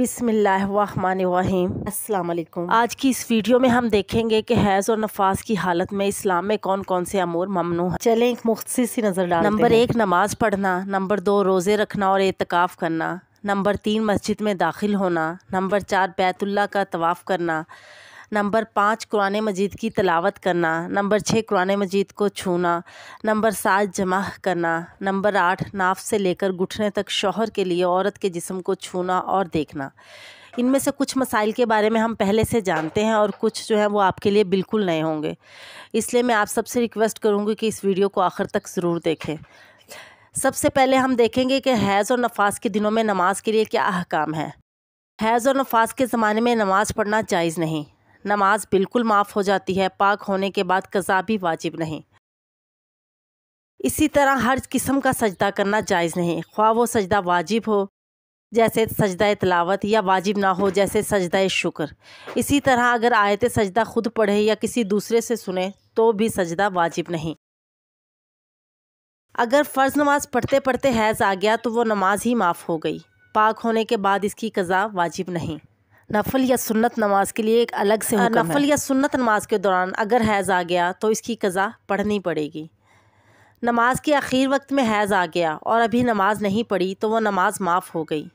अस्सलाम वालेकुम आज की इस वीडियो में हम देखेंगे कि हैज़ और नफास की हालत में इस्लाम में कौन कौन से अमूर ममनू है चले एक मुख्तर सी नज़र डाल नंबर एक नमाज पढ़ना नंबर दो रोज़े रखना और एतकाफ़ करना नंबर तीन मस्जिद में दाखिल होना नंबर चार बैतुल्ला का तवाफ़ करना नंबर पाँच कुरान मजीद की तलावत करना नंबर छः कुरान मजीद को छूना नंबर सात जमा करना नंबर आठ नाफ से लेकर घुटने तक शोहर के लिए औरत के जिसम को छूना और देखना इनमें से कुछ मसाइल के बारे में हम पहले से जानते हैं और कुछ जो है वो आपके लिए बिल्कुल नए होंगे इसलिए मैं आप सबसे रिक्वेस्ट करूँगी कि इस वीडियो को आखिर तक ज़रूर देखें सबसे पहले हम देखेंगे कि हैज़ और नफाज के दिनों में नमाज के लिए क्या अहकाम है हैज़ और नफाज के ज़माने में नमाज़ पढ़ना जायज़ नहीं नमाज बिल्कुल माफ़ हो जाती है पाक होने के बाद कज़ा भी वाजिब नहीं इसी तरह हर किस्म का सजदा करना जायज़ नहीं ख्वा वो सजदा वाजिब हो जैसे सजदा तलावत या वाजिब ना हो जैसे सजदा शुक्र इसी तरह अगर आयत सजदा खुद पढ़े या किसी दूसरे से सुने तो भी सजदा वाजिब नहीं अगर फ़र्ज़ नमाज पढ़ते पढ़ते हैज़ आ गया तो वो नमाज ही माफ़ हो गई पाक होने के बाद इसकी कज़ा वाजिब नहीं नफल या सुन्नत नमाज के लिए एक अलग से नफल या सुन्नत नमाज के दौरान अगर हैज़ आ गया तो इसकी कज़ा पढ़नी पड़ेगी नमाज के आखिर वक्त में हैज़ आ गया और अभी नमाज नहीं पढ़ी तो वह नमाज माफ़ हो गई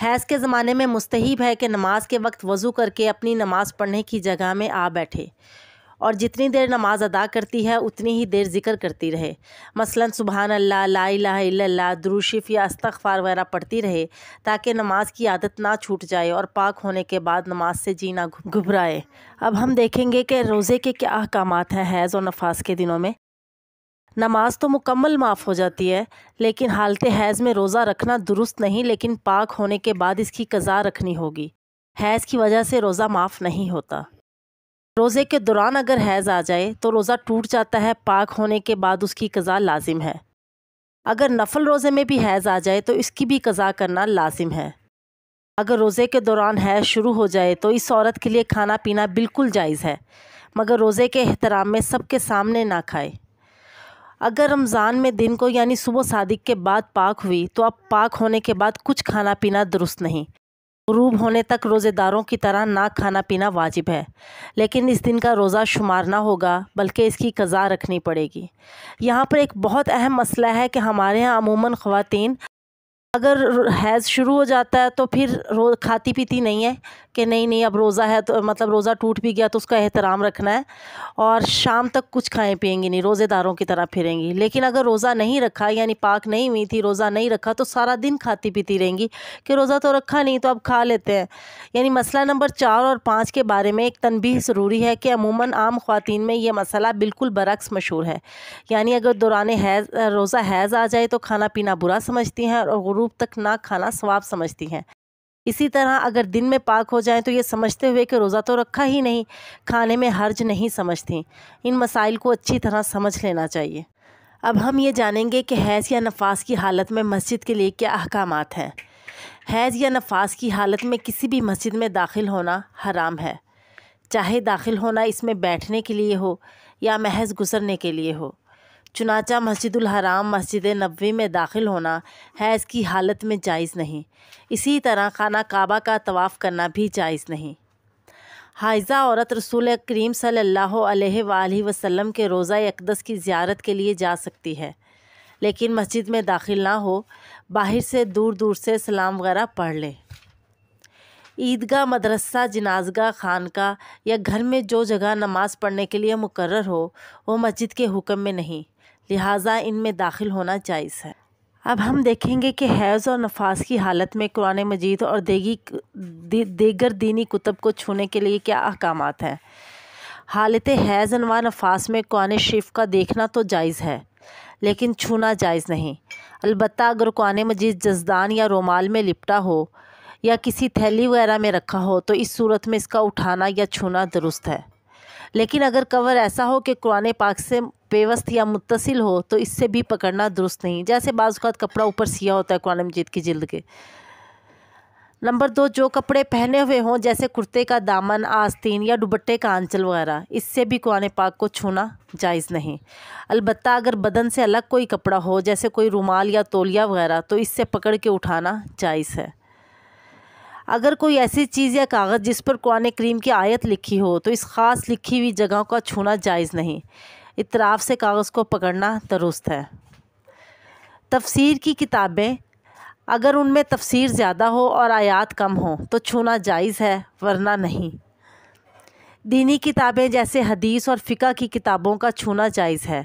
हैज़ के ज़माने में मुस्तहब है कि नमाज के वक्त वज़ू करके अपनी नमाज़ पढ़ने की जगह में आ बैठे और जितनी देर नमाज अदा करती है उतनी ही देर जिक्र करती रहे मसलन सुबहान अल्लाह ला इला या अस्तगफार वगैरह पढ़ती रहे ताकि नमाज की आदत ना छूट जाए और पाक होने के बाद नमाज से जीना घबराए अब हम देखेंगे कि रोज़े के क्या अहकाम हैं हैज़ और नफाज के दिनों में नमाज तो मुकम्मल माफ़ हो जाती है लेकिन हालत हैज़ में रोज़ा रखना दुरुस्त नहीं लेकिन पाक होने के बाद इसकी कज़ा रखनी होगी हैज़ की वजह से रोज़ा माफ़ नहीं होता रोज़े के दौरान अगर हैज़ आ जाए तो रोज़ा टूट जाता है पाक होने के बाद उसकी कज़ा लाजिम है अगर नफल रोज़े में भी हैज़ आ जाए तो इसकी भी कज़ा करना लाजिम है अगर रोज़े के दौरान हैज़ शुरू हो जाए तो इस औरत के लिए खाना पीना बिल्कुल जायज़ है मगर रोज़े के एहतराम में सबके सामने ना खाए अगर रमज़ान में दिन को यानी सुबह सादिक के बाद पाक हुई तो अब पाक होने के बाद कुछ खाना पीना दुरुस्त नहीं गरूब होने तक रोज़ेदारों की तरह ना खाना पीना वाजिब है लेकिन इस दिन का रोज़ा शुमार ना होगा बल्कि इसकी कज़ा रखनी पड़ेगी यहाँ पर एक बहुत अहम मसला है कि हमारे यहाँ अमूमन ख़वातीन अगर हैज़ शुरू हो जाता है तो फिर रो खाती पीती नहीं है कि नहीं नहीं अब रोज़ा है तो मतलब रोज़ा टूट भी गया तो उसका एहतराम रखना है और शाम तक कुछ खाएं पियेंगी नहीं रोज़ेदारों की तरह फिरेंगी लेकिन अगर रोज़ा नहीं रखा यानी पाक नहीं हुई थी रोज़ा नहीं रखा तो सारा दिन खाती पीती रहेंगी कि रोज़ा तो रखा नहीं तो अब खा लेते हैं यानी मसला नंबर चार और पाँच के बारे में एक तनबी ज़रूरी है कि अमूमन आम खातन में यह मसला बिल्कुल बरक्स मशहूर है यानी अगर दौरान हैज़ रोज़ा हैज़ आ जाए तो खाना पीना बुरा समझती हैं और गुरू स्वरूप तक ना खाना स्वाब समझती हैं इसी तरह अगर दिन में पाक हो जाएं तो ये समझते हुए कि रोज़ा तो रखा ही नहीं खाने में हर्ज नहीं समझती इन मसाइल को अच्छी तरह समझ लेना चाहिए अब हम ये जानेंगे कि हैज़ या नफास की हालत में मस्जिद के लिए क्या अहकाम हैं हैज़ या नफास की हालत में किसी भी मस्जिद में दाखिल होना हराम है चाहे दाखिल होना इसमें बैठने के लिए हो या महज गुजरने के लिए हो चुनाचा मस्जिदुल हराम मस्जिद नबी में दाखिल होना हैज़ की हालत में जायज़ नहीं इसी तरह खाना काबा का तवाफ़ करना भी जायज़ नहीं हाइजा औरत रसूल करीम सल्ला अलैहि के रोज़ा अकदस की ज़्यारत के लिए जा सकती है लेकिन मस्जिद में दाखिल ना हो बाहर से दूर दूर से सलाम वगैरह पढ़ लें ईदगाह मदरसा जनाजगा खानका या घर में जो जगह नमाज़ पढ़ने के लिए मुकर हो वो मस्जिद के हुक्म में नहीं लिहाजा इनमें दाखिल होना जायज़ है अब हम देखेंगे कि हैज़ और नफास की हालत में कुरान मजीद और देगी दीगर दीनी कुतब को छूने के लिए क्या अहकाम हैं हालत हैज़ अनवा नफास में कुरान शरीफ का देखना तो जायज़ है लेकिन छूना जायज़ नहीं अलबत् अगर कुरान मजीद जजदान या रोमाल में लिपटा हो या किसी थैली वगैरह में रखा हो तो इस सूरत में इसका उठाना या छूना दुरुस्त है लेकिन अगर कवर ऐसा हो कि कुरान पाक से बेवस्त या मुतसिल हो तो इससे भी पकड़ना दुरुस्त नहीं जैसे बाज़ात कपड़ा ऊपर सिया होता है कुरान मजीद की जिल्द के नंबर दो जो कपड़े पहने हुए हों जैसे कुर्ते का दामन आस्तीन या दुबट्टे का आंचल वगैरह इससे भी कुरान पाक को छूना जायज़ नहीं अलबत् अगर बदन से अलग कोई कपड़ा हो जैसे कोई रुमाल या तोलिया वगैरह तो इससे पकड़ के उठाना जायज़ है अगर कोई ऐसी चीज़ या कागज़ जिस पर कुरान करीम की आयत लिखी हो तो इस ख़ास लिखी हुई जगह का छूना जायज़ नहीं इतराफ़ से कागज़ को पकड़ना दुरुस्त है तफसीर की किताबें अगर उनमें तफसीर ज़्यादा हो और आयात कम हो तो छूना जायज़ है वरना नहीं दीनी किताबें जैसे हदीस और फ़िका की किताबों का छूना जायज़ है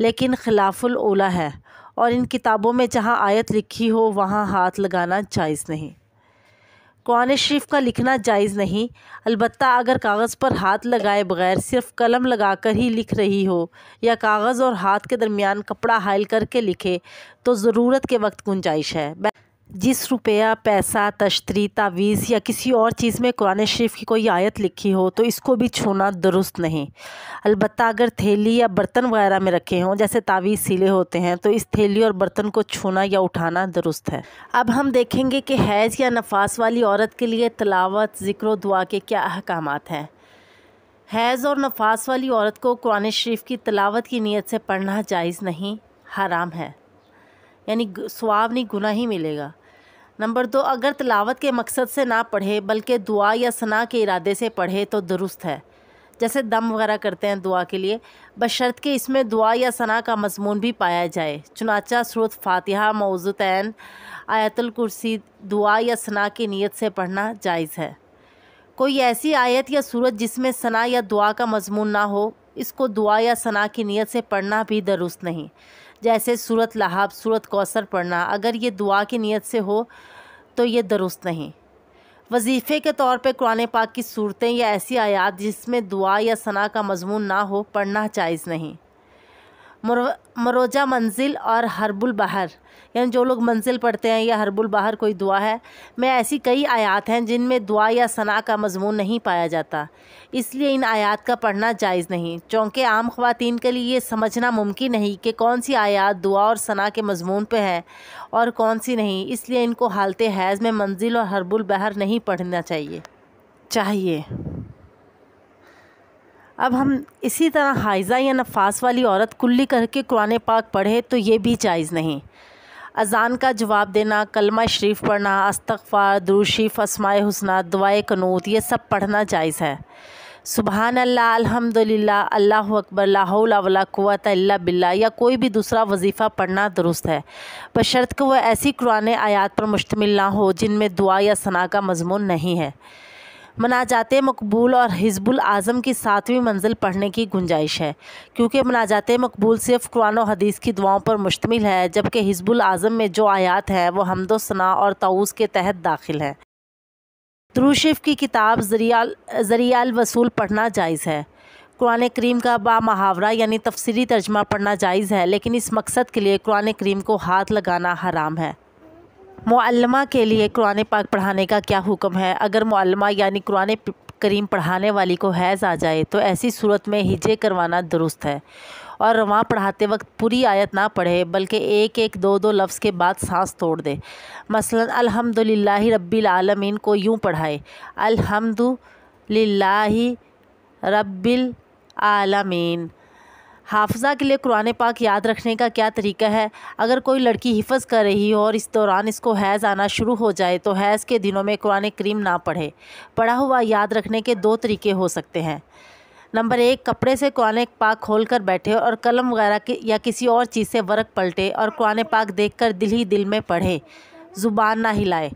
लेकिन खिलाफुल है और इन किताबों में जहाँ आयत लिखी हो वहाँ हाथ लगाना जायज़ नहीं कुरान शरीफ का लिखना जायज़ नहीं अलबत् अगर कागज़ पर हाथ लगाए बगैर सिर्फ कलम लगाकर ही लिख रही हो या कागज़ और हाथ के दरमियान कपड़ा हाइल करके लिखे तो ज़रूरत के वक्त गुंजाइश है जिस रुपया पैसा तश्तरी तावीज़ या किसी और चीज़ में कुरान शरीफ की कोई आयत लिखी हो तो इसको भी छूना दुरुस्त नहीं अलबत् अगर थैली या बर्तन वगैरह में रखे हों जैसे तावीज़ सिले होते हैं तो इस थैली और बर्तन को छूना या उठाना दुरुस्त है अब हम देखेंगे कि हैज़ या नफास वाली औरत के लिए तलावत ज़िक्र दुआ के क्या अहकाम हैं हैज़ और नफास वाली औरत को कुरान शरीफ की तलावत की नीयत से पढ़ना जायज़ नहीं हराम है यानी स्वाब नहीं गुना ही मिलेगा नंबर दो अगर तलावत के मकसद से ना पढ़े बल्कि दुआ या सना के इरादे से पढ़े तो दुरुस्त है जैसे दम वगैरह करते हैं दुआ के लिए बशर्त के इसमें दुआ या सना का मजमून भी पाया जाए चुनाचा स्रोत फातिहा मौजुतैन आयतुल कुर्सी दुआ या सना की नीयत से पढ़ना जायज़ है कोई ऐसी आयत या सूरत जिसमें सना या दुआ का मजमून ना हो इसको दुआ या सना की नीयत से पढ़ना भी दुरुस्त नहीं जैसे सूरत लहाब सूरत कौसर पढ़ना अगर ये दुआ की नीयत से हो तो ये दुरुस्त नहीं वजीफ़े के तौर पर कुरान पाक की सूरतें या ऐसी आयात जिसमें दुआ या सना का मजमून ना हो पढ़ना जायज़ नहीं मरोजा मंजिल और हरबुल बहर यानी जो लोग मंजिल पढ़ते हैं या हरबुल बहर कोई दुआ है में ऐसी कई आयात हैं जिनमें दुआ या सना का मजमून नहीं पाया जाता इसलिए इन आयात का पढ़ना जायज़ नहीं चूँकि आम खवतिन के लिए ये समझना मुमकिन नहीं कि कौन सी आयात दुआ और सना के मजमून पर है और कौन सी नहीं इसलिए इनको हालत हैज़ में मंजिल और हरबुल बहर नहीं पढ़ना चाहिए चाहिए अब हम इसी तरह हाइज़ा या नफास वाली औरत कुल्ली करके कुरान पाक पढ़े तो ये भी जायज़ नहीं अजान का जवाब देना कलमा शरीफ पढ़ना अस्तफ़ार दुरूशीफ असमाय हुसना दुआए कनूत ये सब पढ़ना जायज़ है सुबहान अल्लाह अल्हम्दुलिल्लाह अल्लाह अकबर लाहौला अल्ला बिल्ला या कोई भी दूसरा वजीफ़ा पढ़ना दुरुस्त है बशर्त को वह ऐसी कुरान आयात पर मुश्तमिल ना हो जिनमें दुआ या सना का मजमून नहीं है मनाजात मकबूल और हिजबुल आज़म की सातवीं मंजिल पढ़ने की गुंजाइश है क्योंकि मनाजात मकबूल सिर्फ कुरान और हदीस की दुआओं पर मुश्तमिल है जबकि हिजबुल आज़म में जो आयात हैं वो हमदोसना और तऊस के तहत दाखिल हैं द्रूशिफ की किताब जरिया वसूल पढ़ना जायज़ है कुरान करीम का बा मुहावरा यानी तफसरी तर्जमा पढ़ना जायज़ है लेकिन इस मकसद के लिए कुरान करीम को हाथ लगाना हराम है मुअल्लमा के लिए कुरान पाक पढ़ाने का क्या हुक्म है अगर मुअल्लमा यानी कुरान करीम पढ़ाने वाली को हैज़ आ जाए तो ऐसी सूरत में हिजे करवाना दुरुस्त है और रवा पढ़ाते वक्त पूरी आयत ना पढ़े बल्कि एक एक दो दो लफ्ज़ के बाद सांस तोड़ दे मसलन अल्हम्दुलिल्लाह रब्बिल आलमीन को यूँ पढ़ाए अल्हम्दुलिल्लाह रब्बिल आलमीन हाफजा के लिए कुरान पाक याद रखने का क्या तरीका है अगर कोई लड़की हिफज कर रही हो और इस दौरान इसको हैज़ आना शुरू हो जाए तो हैज़ के दिनों में कुरान करीम ना पढ़े पढ़ा हुआ याद रखने के दो तरीके हो सकते हैं नंबर एक कपड़े से कुरान पाक खोल कर बैठे और कलम वगैरह कि, या किसी और चीज़ से वर्क पलटे और कुरान पाक देख कर दिल ही दिल में पढ़े ज़ुबान ना हिलाए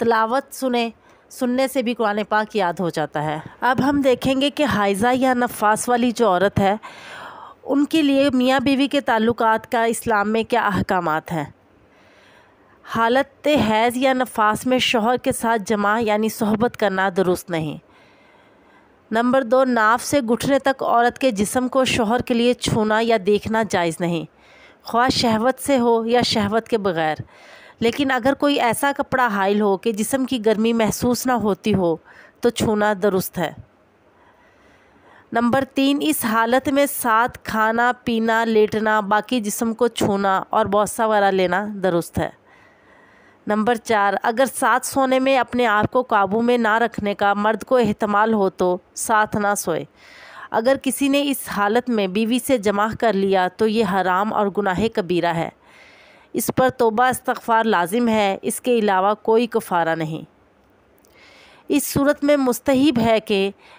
तलावत सुने सुनने से भी कुरान पाक याद हो जाता है अब हम देखेंगे कि हाइज़ा या नफास वाली जो औरत है उनके लिए मियाँ बीवी के ताल्लुक़ का इस्लाम में क्या अहकाम हैं हालत हैज़ या नफास में शोहर के साथ जमा यानी सहबत करना दुरुस्त नहीं नंबर दो नाफ से घुटने तक औरत के जिसम को शोहर के लिए छूना या देखना जायज़ नहीं ख्वाह शहवत से हो या शहवत के बग़ैर लेकिन अगर कोई ऐसा कपड़ा हाइल हो कि जिसम की गर्मी महसूस ना होती हो तो छूना दुरुस्त है नंबर तीन इस हालत में साथ खाना पीना लेटना बाकी जिसम को छूना और बौसा वाला लेना दुरुस्त है नंबर चार अगर साथ सोने में अपने आप को काबू में ना रखने का मर्द को अहतमाल हो तो साथ ना सोए अगर किसी ने इस हालत में बीवी से जमा कर लिया तो ये हराम और गुनाह कबीरा है इस पर तोबा इस्तफ़ार लाजिम है इसके अलावा कोई कफ़ारा नहीं इस सूरत में मुस्तहिब है कि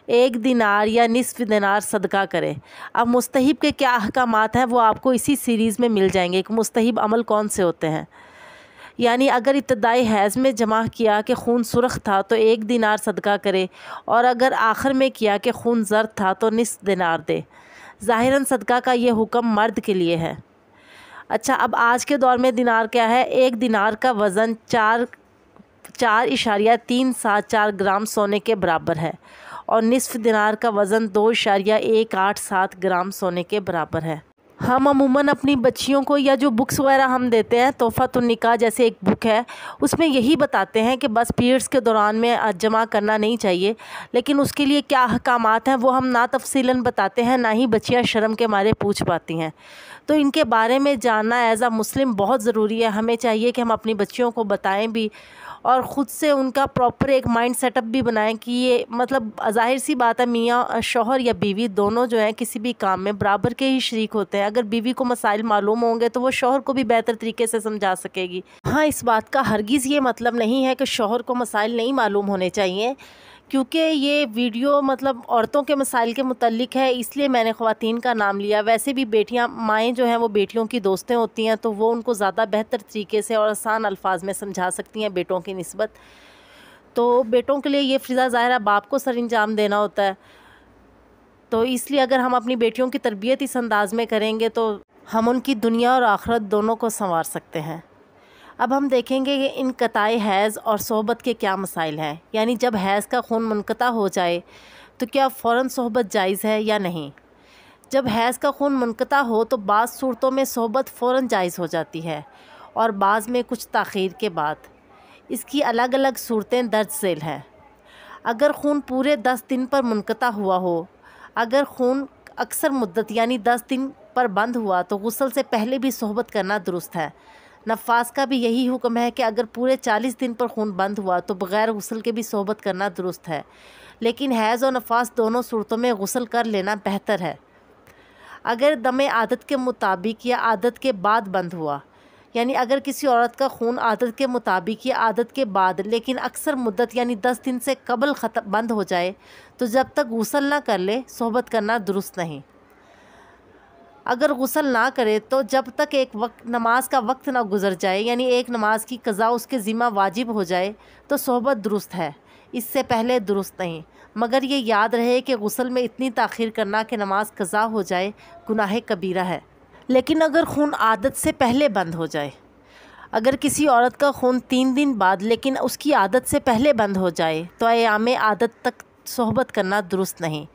एक दिनार या निसफ दिनार सदका करें अब मुस्तहिब के क्या अहकाम हैं वो आपको इसी सीरीज़ में मिल जाएंगे कि मुस्तहिब अमल कौन से होते हैं यानी अगर इब्तदाई हैज़ में जमा किया कि खून सुरख था तो एक दिनार सदका करे और अगर आखिर में किया कि खून जर्द था तो निसफ दिनार दे ज़ाहिरन सदका का ये हुक्म मर्द के लिए है अच्छा अब आज के दौर में दिनार क्या है एक दिनार का वज़न चार चार इशारिया तीन सात चार ग्राम सोने के बराबर है और निसफ दिनार का वज़न दो इशारिया एक आठ सात ग्राम सोने के बराबर है हम अमूमन अपनी बच्चियों को या जो बुक्स वगैरह हम देते हैं तोहफ़ा तो निका जैसे एक बुक है उसमें यही बताते हैं कि बस पीरियड्स के दौरान में जमा करना नहीं चाहिए लेकिन उसके लिए क्या अहकाम हैं वो हम ना तफसीला बताते हैं ना ही बच्चियाँ शर्म के मारे पूछ पाती हैं तो इनके बारे में जानना एज़ आ मुस्लिम बहुत ज़रूरी है हमें चाहिए कि हम अपनी बच्चियों को बताएँ भी और ख़ुद से उनका प्रॉपर एक माइंड सेटअप भी बनाएं कि ये मतलब जाहिर सी बात है मियाँ शोहर या बीवी दोनों जो हैं किसी भी काम में बराबर के ही शरीक होते हैं अगर बीवी को मसाइल मालूम होंगे तो वो शोहर को भी बेहतर तरीके से समझा सकेगी हाँ इस बात का हरगिज़ ये मतलब नहीं है कि शोहर को मसाइल नहीं मालूम होने चाहिए क्योंकि ये वीडियो मतलब औरतों के मसाइल के मतलब है इसलिए मैंने ख़वान का नाम लिया वैसे भी बेटियाँ माएँ जो हैं वो बेटियों की दोस्तें होती हैं तो वो उनको ज़्यादा बेहतर तरीके से और आसान अल्फाज में समझा सकती हैं बेटों की नस्बत तो बेटों के लिए ये फ़िज़ा ज़ाहिर बाप को सर अंजाम देना होता है तो इसलिए अगर हम अपनी बेटियों की तरबियत इस अंदाज़ में करेंगे तो हम उनकी दुनिया और आखरत दोनों को संवार सकते हैं अब हम देखेंगे कि इन कताई हैज़ और सोहबत के क्या मसाइल हैं यानी जब हैज़ का खून मनकता हो जाए तो क्या फ़ौर सोहबत जायज़ है या नहीं जब हैज़ का खून मनकता हो तो बाज़ सूरतों में सोहबत फ़ौर जायज़ हो जाती है और बाज़ में कुछ तखीर के बाद इसकी अलग अलग सूरतें दर्ज सेल हैं अगर खून पूरे दस दिन पर मुनकता हुआ हो अगर खून अक्सर मुद्दत यानी दस दिन पर बंद हुआ तो गसल से पहले भी सोहबत करना दुरुस्त है नफास का भी यही हुक्म है कि अगर पूरे चालीस दिन पर खून बंद हुआ तो बग़ैर गसल के भी सोहबत करना दुरुस्त है लेकिन हैज़ और नफास दोनों सूरतों में गसल कर लेना बेहतर है अगर दम आदत के मुताबिक या आदत के बाद बंद हुआ यानी अगर किसी औरत का खून आदत के मुताबिक या आदत के बाद लेकिन अक्सर मुद्दत यानी दस दिन से कबल ख़त्म बंद हो जाए तो जब तक गसल ना कर ले सोहबत करना दुरुस्त नहीं अगर गसल ना करे तो जब तक एक वक्त नमाज का वक्त ना गुजर जाए यानी एक नमाज की कज़ा उसके ज़िम्मा वाजिब हो जाए तो सोहबत दुरुस्त है इससे पहले दुरुस्त नहीं मगर ये याद रहे कि गसल में इतनी ताखिर करना कि नमाज कज़ा हो जाए गुनाह कबीरा है लेकिन अगर खून आदत से पहले बंद हो जाए अगर किसी औरत का खून तीन दिन बाद लेकिन उसकी आदत से पहले बंद हो जाए तो आयाम आदत तक सोहबत करना दुरुस्त नहीं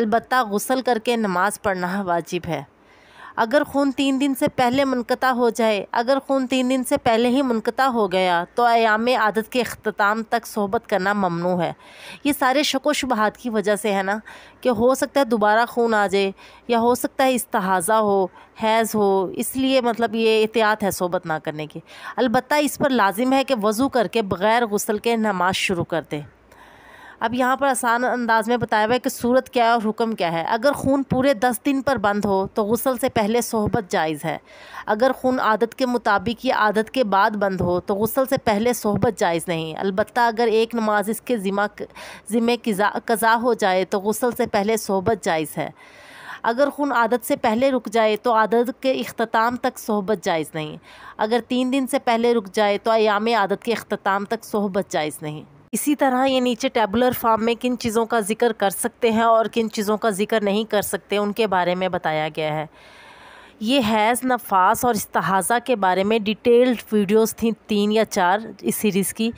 अलबत् गसल करके नमाज़ पढ़ना वाजिब है अगर खून तीन दिन से पहले मुनकता हो जाए अगर खून तीन दिन से पहले ही मुनकता हो गया तो आयाम आदत के अख्ताम तक सोहबत करना ममनू है ये सारे शको शुबहत की वजह से है ना कि हो सकता है दोबारा खून आ जाए या हो सकता है इस्तहाज़ा हो हैज़ हो इसलिए मतलब ये एहतियात है सोहबत ना करने की अलबत् इस पर लाजिम है कि वज़ू करके बग़ैर गसल के नमाज शुरू कर दें अब यहाँ पर आसान अंदाज में बताया हुआ है कि सूरत क्या है और हुक्म क्या है अगर खून पूरे दस दिन पर बंद हो तो गसल से पहले सोहबत जायज़ है अगर खून आदत के मुताबिक या आदत के बाद बंद हो तो गसल से पहले सोहबत जायज़ नहीं अलबत् अगर एक नमाज इसके ज़िमा ज़िम्मे कज़ा हो जाए तो गसल से पहले सोहबत जायज़ है अगर खून आदत से पहले रुक जाए तो आदत के अख्ताम तक सहबत जायज़ नहीं अगर तीन दिन से पहले रुक जाए तो आयाम आदत के अख्ताम तक सहबत जायज़ नहीं इसी तरह ये नीचे टेबुलर फॉर्म में किन चीज़ों का जिक्र कर सकते हैं और किन चीज़ों का जिक्र नहीं कर सकते उनके बारे में बताया गया है ये हैज़ नफास और इस्तहाज़ा के बारे में डिटेल्ड वीडियोस थी तीन या चार इस सीरीज़ की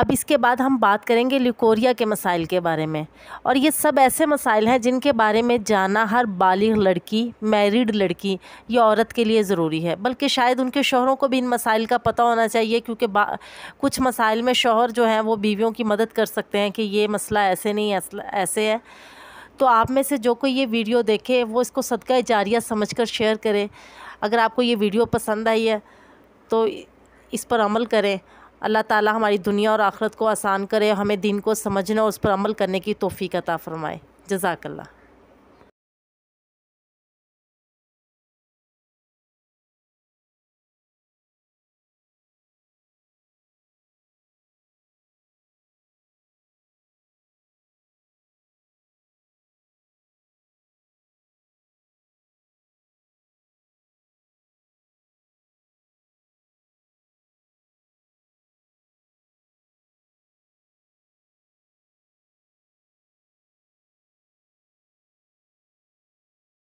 अब इसके बाद हम बात करेंगे लिकोरिया के मसाइल के बारे में और ये सब ऐसे मसाइल हैं जिनके बारे में जाना हर बालिग लड़की मैरिड लड़की या औरत के लिए ज़रूरी है बल्कि शायद उनके शोहरों को भी इन मसाइल का पता होना चाहिए क्योंकि कुछ मसाइल में शोहर जो हैं वो बीवियों की मदद कर सकते हैं कि ये मसला ऐसे नहीं ऐसे है तो आप में से जो कोई ये वीडियो देखे वो इसको सदका जारिया समझ कर शेयर करें अगर आपको ये वीडियो पसंद आई है तो इस पर अमल करें अल्लाह ताला हमारी दुनिया और आखरत को आसान करे हमें दिन को समझने और उस पर अमल करने की तोफ़ी अता फ़रमाए जजाकल्ला